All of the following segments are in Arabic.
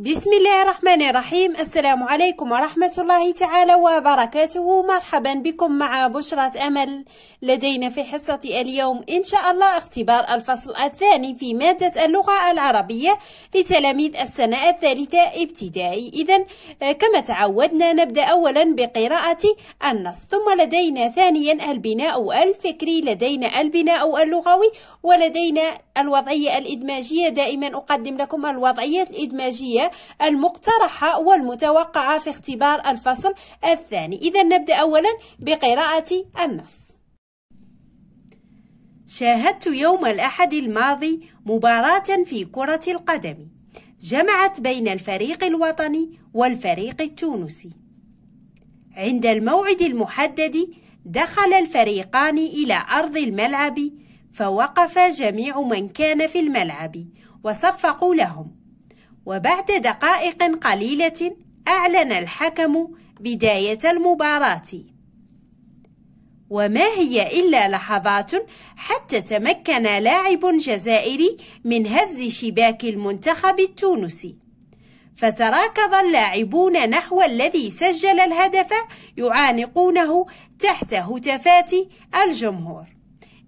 بسم الله الرحمن الرحيم السلام عليكم ورحمة الله تعالى وبركاته مرحبا بكم مع بشرة أمل لدينا في حصة اليوم إن شاء الله اختبار الفصل الثاني في مادة اللغة العربية لتلاميذ السنة الثالثة ابتدائي إذا آه، كما تعودنا نبدأ أولا بقراءة النص ثم لدينا ثانيا البناء الفكري لدينا البناء اللغوي ولدينا الوضعية الإدماجية دائما أقدم لكم الوضعية الإدماجية المقترحة والمتوقعة في اختبار الفصل الثاني إذا نبدأ أولا بقراءة النص شاهدت يوم الأحد الماضي مباراة في كرة القدم جمعت بين الفريق الوطني والفريق التونسي عند الموعد المحدد دخل الفريقان إلى أرض الملعب فوقف جميع من كان في الملعب وصفقوا لهم وبعد دقائق قليلة أعلن الحكم بداية المباراة وما هي إلا لحظات حتى تمكن لاعب جزائري من هز شباك المنتخب التونسي فتراكض اللاعبون نحو الذي سجل الهدف يعانقونه تحت هتافات الجمهور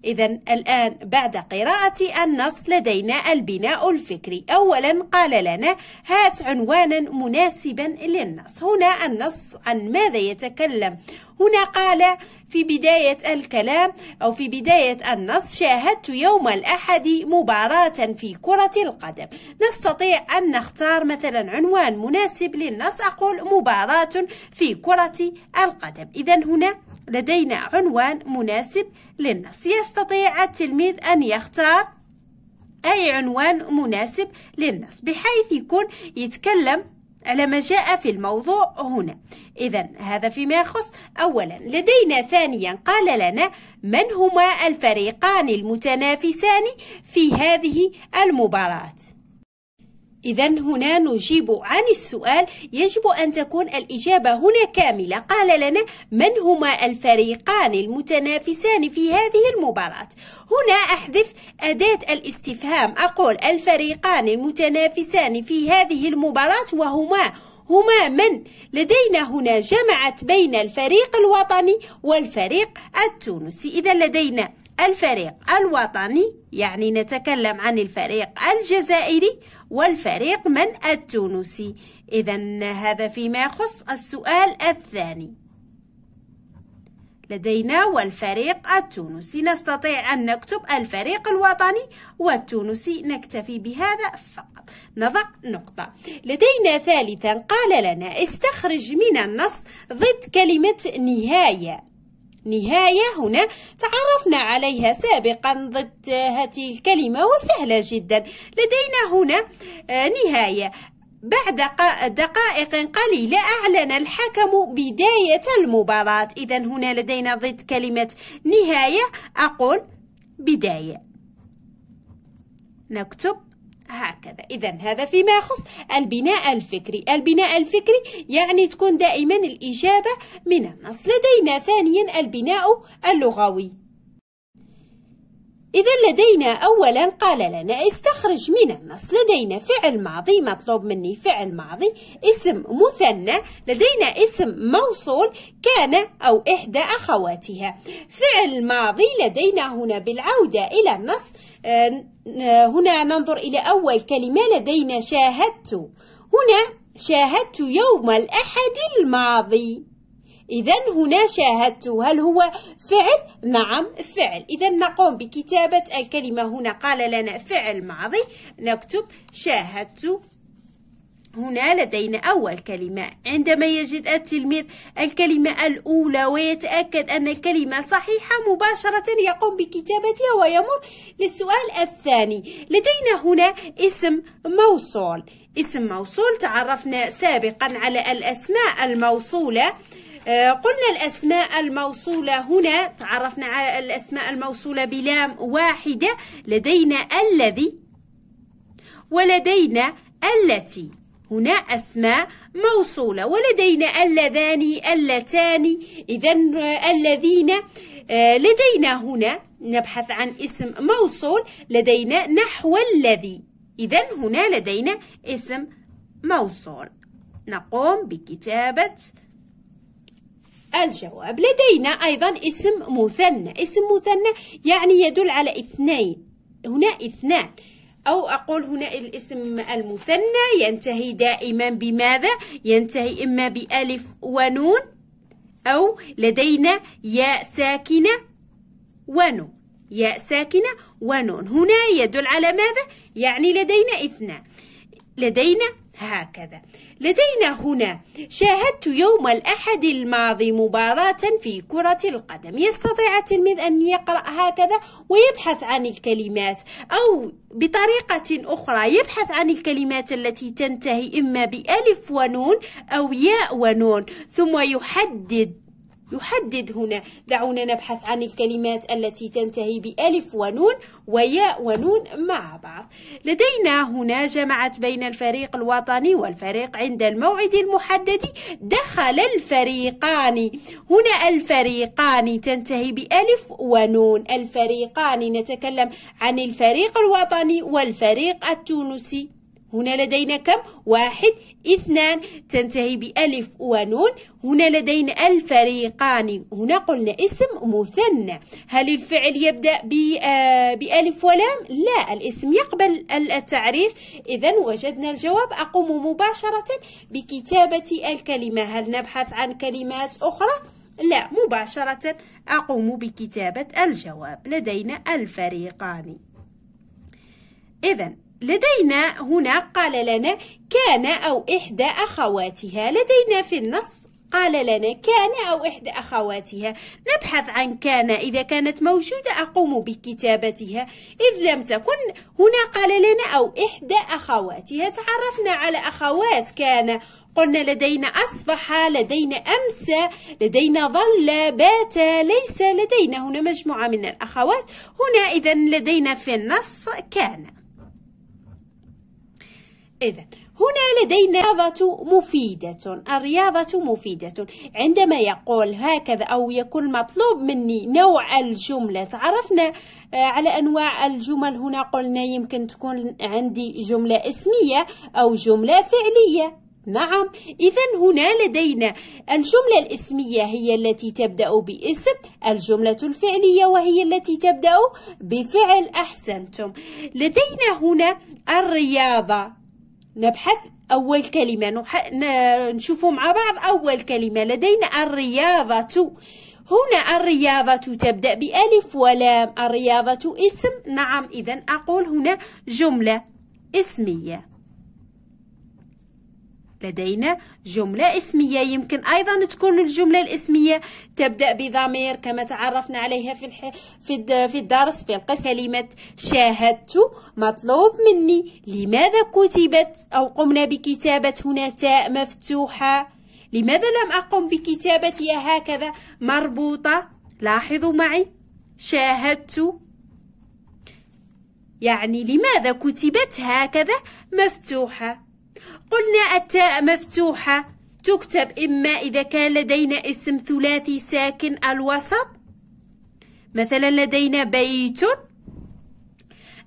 إذا الآن بعد قراءة النص لدينا البناء الفكري أولا قال لنا هات عنوانا مناسبا للنص هنا النص عن ماذا يتكلم هنا قال في بداية الكلام أو في بداية النص شاهدت يوم الأحد مباراة في كرة القدم نستطيع أن نختار مثلا عنوان مناسب للنص أقول مباراة في كرة القدم إذا هنا لدينا عنوان مناسب للنص يستطيع التلميذ أن يختار أي عنوان مناسب للنص بحيث يكون يتكلم على ما جاء في الموضوع هنا إذا هذا فيما يخص أولا لدينا ثانيا قال لنا من هما الفريقان المتنافسان في هذه المباراة إذا هنا نجيب عن السؤال يجب أن تكون الإجابة هنا كاملة قال لنا من هما الفريقان المتنافسان في هذه المباراة هنا أحذف أداة الاستفهام أقول الفريقان المتنافسان في هذه المباراة وهما هما من لدينا هنا جمعت بين الفريق الوطني والفريق التونسي إذا لدينا الفريق الوطني يعني نتكلم عن الفريق الجزائري والفريق من التونسي إذا هذا فيما يخص السؤال الثاني لدينا والفريق التونسي نستطيع أن نكتب الفريق الوطني والتونسي نكتفي بهذا فقط نضع نقطة لدينا ثالثا قال لنا استخرج من النص ضد كلمة نهاية نهاية هنا تعرفنا عليها سابقا ضد هذه الكلمة وسهلة جدا لدينا هنا آه، نهاية بعد دقائق قليلة أعلن الحكم بداية المباراة إذا هنا لدينا ضد كلمة نهاية أقول بداية نكتب هكذا إذا هذا فيما يخص البناء الفكري البناء الفكري يعني تكون دائما الإجابة من النص لدينا ثانيا البناء اللغوي إذا لدينا أولا قال لنا استخرج من النص لدينا فعل ماضي مطلوب مني فعل ماضي اسم مثنى لدينا اسم موصول كان أو إحدى أخواتها فعل ماضي لدينا هنا بالعودة إلى النص آه، آه، هنا ننظر إلى أول كلمة لدينا شاهدت هنا شاهدت يوم الأحد الماضي إذا هنا شاهدت هل هو فعل؟ نعم فعل إذا نقوم بكتابة الكلمة هنا قال لنا فعل ماضي نكتب شاهدت هنا لدينا أول كلمة عندما يجد التلميذ الكلمة الأولى ويتأكد أن الكلمة صحيحة مباشرة يقوم بكتابتها ويمر للسؤال الثاني لدينا هنا اسم موصول اسم موصول تعرفنا سابقا على الأسماء الموصولة آه، قلنا الأسماء الموصولة هنا تعرفنا على الأسماء الموصولة بلام واحدة لدينا الذي ولدينا التي هنا أسماء موصولة ولدينا اللذان اللتان إذا آه، الذين آه، لدينا هنا نبحث عن اسم موصول لدينا نحو الذي إذا هنا لدينا اسم موصول نقوم بكتابة الجواب لدينا أيضا اسم مثنى اسم مثنى يعني يدل على اثنين هنا اثنان أو أقول هنا الاسم المثنى ينتهي دائما بماذا؟ ينتهي إما بألف ونون أو لدينا ياء ساكنة ونون ياء ساكنة ونون هنا يدل على ماذا؟ يعني لدينا اثنان لدينا هكذا لدينا هنا شاهدت يوم الأحد الماضي مباراة في كرة القدم يستطيع التلميذ أن يقرأ هكذا ويبحث عن الكلمات أو بطريقة أخرى يبحث عن الكلمات التي تنتهي إما بألف ونون أو ياء ونون ثم يحدد يحدد هنا دعونا نبحث عن الكلمات التي تنتهي بألف ونون وياء ونون مع بعض لدينا هنا جمعت بين الفريق الوطني والفريق عند الموعد المحدد دخل الفريقان هنا الفريقان تنتهي بألف ونون الفريقان نتكلم عن الفريق الوطني والفريق التونسي هنا لدينا كم واحد اثنان تنتهي بألف ونون هنا لدينا الفريقان هنا قلنا اسم مثنى هل الفعل يبدأ آه، بألف ولام لا الاسم يقبل التعريف إذا وجدنا الجواب أقوم مباشرة بكتابة الكلمة هل نبحث عن كلمات أخرى؟ لا مباشرة أقوم بكتابة الجواب لدينا الفريقان إذا لدينا هنا قال لنا كان أو إحدى أخواتها لدينا في النص قال لنا كان أو إحدى أخواتها نبحث عن كان إذا كانت موجودة أقوم بكتابتها إذ لم تكن هنا قال لنا أو إحدى أخواتها تعرفنا على أخوات كان قلنا لدينا أصبح لدينا أمسى لدينا ظل بات ليس لدينا هنا مجموعة من الأخوات هنا إذا لدينا في النص كان إذا هنا لدينا رياضة مفيدة الرياضة مفيدة عندما يقول هكذا أو يكون مطلوب مني نوع الجملة تعرفنا آه، على أنواع الجمل هنا قلنا يمكن تكون عندي جملة اسمية أو جملة فعلية نعم إذا هنا لدينا الجملة الاسمية هي التي تبدأ باسم الجملة الفعلية وهي التي تبدأ بفعل أحسنتم لدينا هنا الرياضة نبحث أول كلمة نح... نشوف مع بعض أول كلمة لدينا الرياضة هنا الرياضة تبدأ بألف ولام الرياضة اسم نعم إذا أقول هنا جملة اسمية لدينا جملة اسمية يمكن أيضا تكون الجملة الاسمية تبدأ بضمير كما تعرفنا عليها في الح... في, في الدرس في القصة كلمة شاهدت مطلوب مني لماذا كتبت أو قمنا بكتابة هنا تاء مفتوحة لماذا لم أقم بكتابتها هكذا مربوطة لاحظوا معي شاهدت يعني لماذا كتبت هكذا مفتوحة قلنا التاء مفتوحة تكتب إما إذا كان لدينا اسم ثلاثي ساكن الوسط مثلا لدينا بيت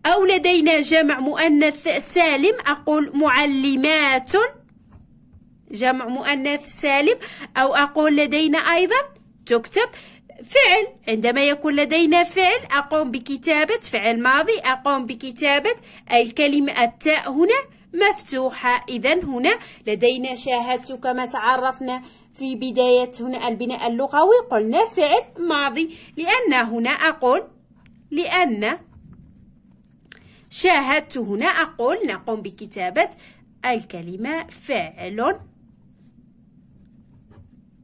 أو لدينا جمع مؤنث سالم أقول معلمات جمع مؤنث سالم أو أقول لدينا أيضا تكتب فعل عندما يكون لدينا فعل أقوم بكتابة فعل ماضي أقوم بكتابة الكلمة التاء هنا مفتوحة إذا هنا لدينا شاهدت كما تعرفنا في بداية هنا البناء اللغوي قلنا فعل ماضي لأن هنا أقول لأن شاهدت هنا أقول نقوم بكتابة الكلمة فعل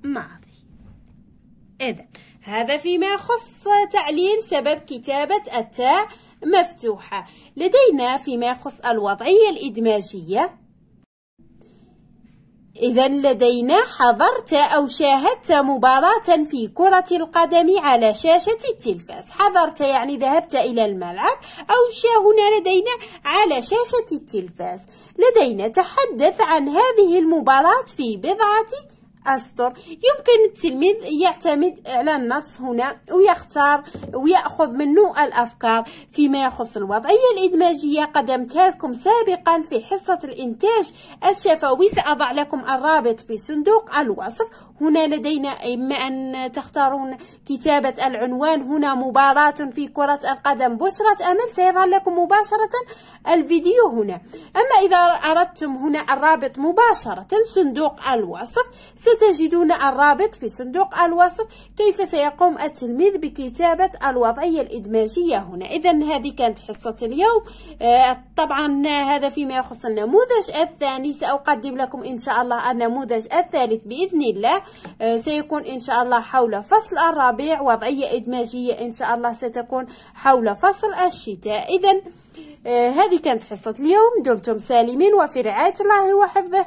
ماضي إذا هذا فيما يخص تعليل سبب كتابة التاء مفتوحة لدينا فيما يخص الوضعية الإدماجية إذا لدينا حضرت أو شاهدت مباراة في كرة القدم على شاشة التلفاز حضرت يعني ذهبت إلى الملعب أو هنا لدينا على شاشة التلفاز لدينا تحدث عن هذه المباراة في بضعة أسطر يمكن التلميذ يعتمد على النص هنا ويختار ويأخذ منه الأفكار فيما يخص الوضعية الإدماجية قد لكم سابقا في حصة الإنتاج الشفوي سأضع لكم الرابط في صندوق الوصف هنا لدينا إما أن تختارون كتابة العنوان هنا مباراة في كرة القدم بشرة أمل سيظهر لكم مباشرة الفيديو هنا أما إذا أردتم هنا الرابط مباشرة صندوق الوصف ستجدون الرابط في صندوق الوصف كيف سيقوم التلميذ بكتابة الوضعية الإدماجية هنا إذا هذه كانت حصة اليوم آه، طبعا هذا فيما يخص النموذج الثاني سأقدم لكم إن شاء الله النموذج الثالث بإذن الله آه، سيكون إن شاء الله حول فصل الربيع وضعية إدماجية إن شاء الله ستكون حول فصل الشتاء إذا آه، هذه كانت حصة اليوم دمتم سالمين وفي رعاية الله وحفظه